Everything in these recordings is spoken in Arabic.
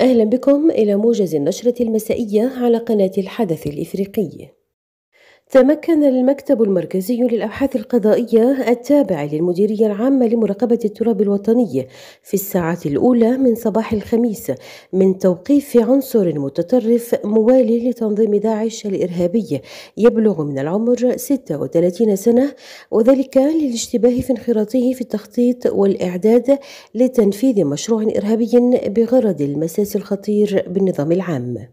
أهلا بكم إلى موجز النشرة المسائية على قناة الحدث الإفريقي تمكن المكتب المركزي للأبحاث القضائية التابع للمديرية العامة لمراقبة التراب الوطني في الساعة الأولى من صباح الخميس من توقيف عنصر متطرف موالي لتنظيم داعش الإرهابي يبلغ من العمر 36 سنة وذلك للاشتباه في انخراطه في التخطيط والإعداد لتنفيذ مشروع إرهابي بغرض المساس الخطير بالنظام العام.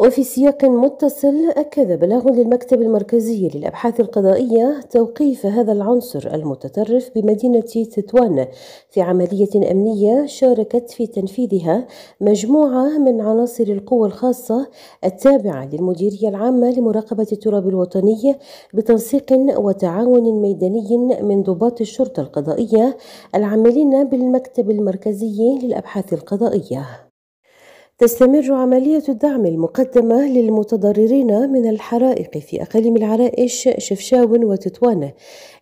وفي سياق متصل أكد بلاغ للمكتب المركزي للأبحاث القضائية توقيف هذا العنصر المتطرف بمدينة تطوان في عملية أمنية شاركت في تنفيذها مجموعة من عناصر القوى الخاصة التابعة للمديرية العامة لمراقبة التراب الوطني بتنسيق وتعاون ميداني من ضباط الشرطة القضائية العاملين بالمكتب المركزي للأبحاث القضائية تستمر عملية الدعم المقدمة للمتضررين من الحرائق في أقاليم العرائش شفشاون وتطوانة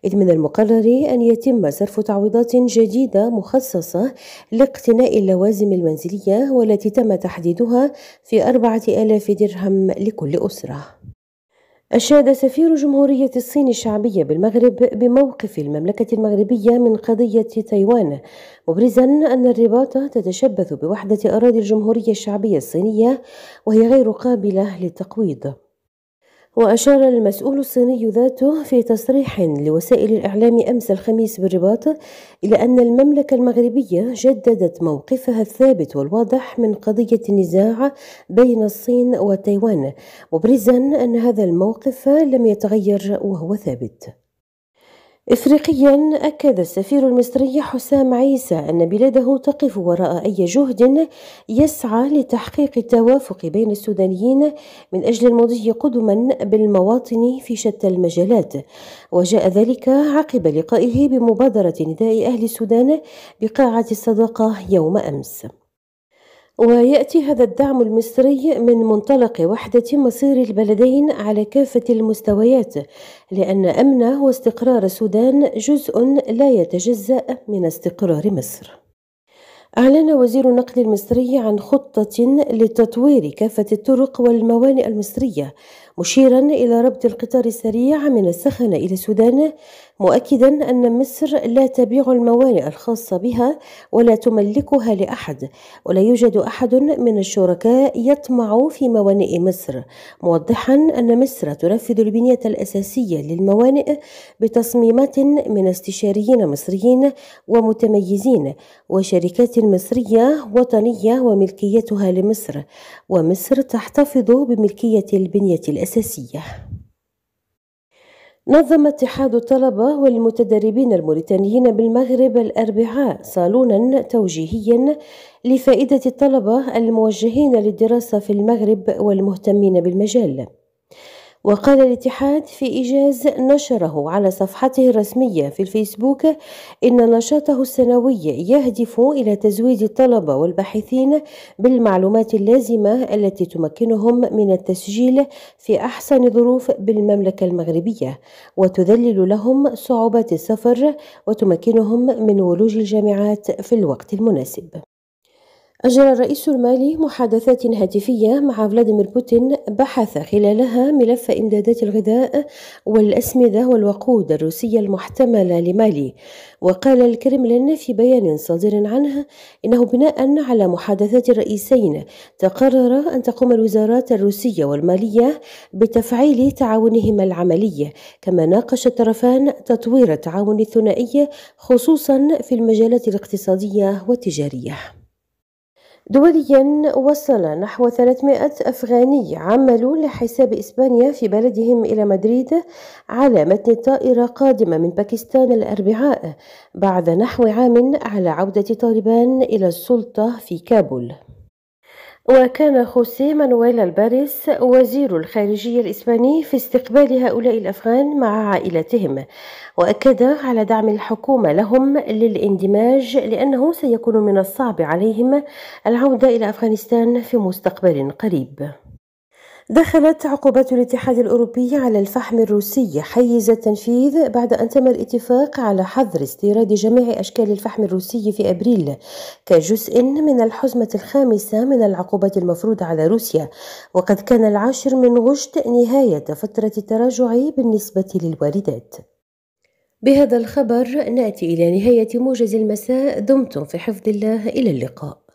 إذ من المقرر أن يتم صرف تعويضات جديدة مخصصة لاقتناء اللوازم المنزلية والتي تم تحديدها في أربعة آلاف درهم لكل أسرة أشاد سفير جمهورية الصين الشعبية بالمغرب بموقف المملكة المغربية من قضية تايوان مبرزا أن الرباط تتشبث بوحدة أراضي الجمهورية الشعبية الصينية وهي غير قابلة للتقويض وأشار المسؤول الصيني ذاته في تصريح لوسائل الإعلام أمس الخميس بالرباط إلى أن المملكة المغربية جددت موقفها الثابت والواضح من قضية النزاع بين الصين وتايوان مبرزا أن هذا الموقف لم يتغير وهو ثابت إفريقيا أكد السفير المصري حسام عيسى أن بلاده تقف وراء أي جهد يسعى لتحقيق التوافق بين السودانيين من أجل المضي قدما بالمواطن في شتى المجالات وجاء ذلك عقب لقائه بمبادرة نداء أهل السودان بقاعة الصداقة يوم أمس ويأتي هذا الدعم المصري من منطلق وحدة مصير البلدين على كافة المستويات لأن أمن واستقرار السودان جزء لا يتجزأ من استقرار مصر أعلن وزير النقل المصري عن خطة لتطوير كافة الطرق والموانئ المصرية مشيرا إلى ربط القطار السريع من السخنة إلى السودان مؤكدا أن مصر لا تبيع الموانئ الخاصة بها ولا تملكها لأحد ولا يوجد أحد من الشركاء يطمع في موانئ مصر موضحا أن مصر تنفذ البنية الأساسية للموانئ بتصميمات من استشاريين مصريين ومتميزين وشركات مصرية وطنية وملكيتها لمصر ومصر تحتفظ بملكية البنية الأساسية الأساسية نظم اتحاد الطلبة والمتدربين الموريتانيين بالمغرب الأربعاء صالونا توجيهيا لفائدة الطلبة الموجهين للدراسة في المغرب والمهتمين بالمجال وقال الاتحاد في إجاز نشره على صفحته الرسمية في الفيسبوك إن نشاطه السنوي يهدف إلى تزويد الطلبة والباحثين بالمعلومات اللازمة التي تمكنهم من التسجيل في أحسن ظروف بالمملكة المغربية وتذلل لهم صعوبات السفر وتمكنهم من ولوج الجامعات في الوقت المناسب أجرى الرئيس المالي محادثات هاتفية مع فلاديمير بوتين بحث خلالها ملف إمدادات الغذاء والأسمدة والوقود الروسية المحتملة لمالي وقال الكرملين في بيان صادر عنه إنه بناء على محادثات الرئيسين تقرر أن تقوم الوزارات الروسية والمالية بتفعيل تعاونهما العملي كما ناقش الطرفان تطوير التعاون الثنائي خصوصا في المجالات الاقتصادية والتجارية دوليا وصل نحو 300 أفغاني عملوا لحساب إسبانيا في بلدهم إلى مدريد على متن طائرة قادمة من باكستان الأربعاء بعد نحو عام على عودة طالبان إلى السلطة في كابول وكان خوسيه مانويل الباريس وزير الخارجية الإسباني في استقبال هؤلاء الأفغان مع عائلتهم وأكد على دعم الحكومة لهم للاندماج لأنه سيكون من الصعب عليهم العودة إلى أفغانستان في مستقبل قريب دخلت عقوبات الاتحاد الأوروبي على الفحم الروسي حيز التنفيذ بعد أن تم الاتفاق على حظر استيراد جميع أشكال الفحم الروسي في أبريل كجزء من الحزمة الخامسة من العقوبات المفروضة على روسيا وقد كان العاشر من غشت نهاية فترة التراجع بالنسبة للواردات بهذا الخبر نأتي إلى نهاية موجز المساء دمتم في حفظ الله إلى اللقاء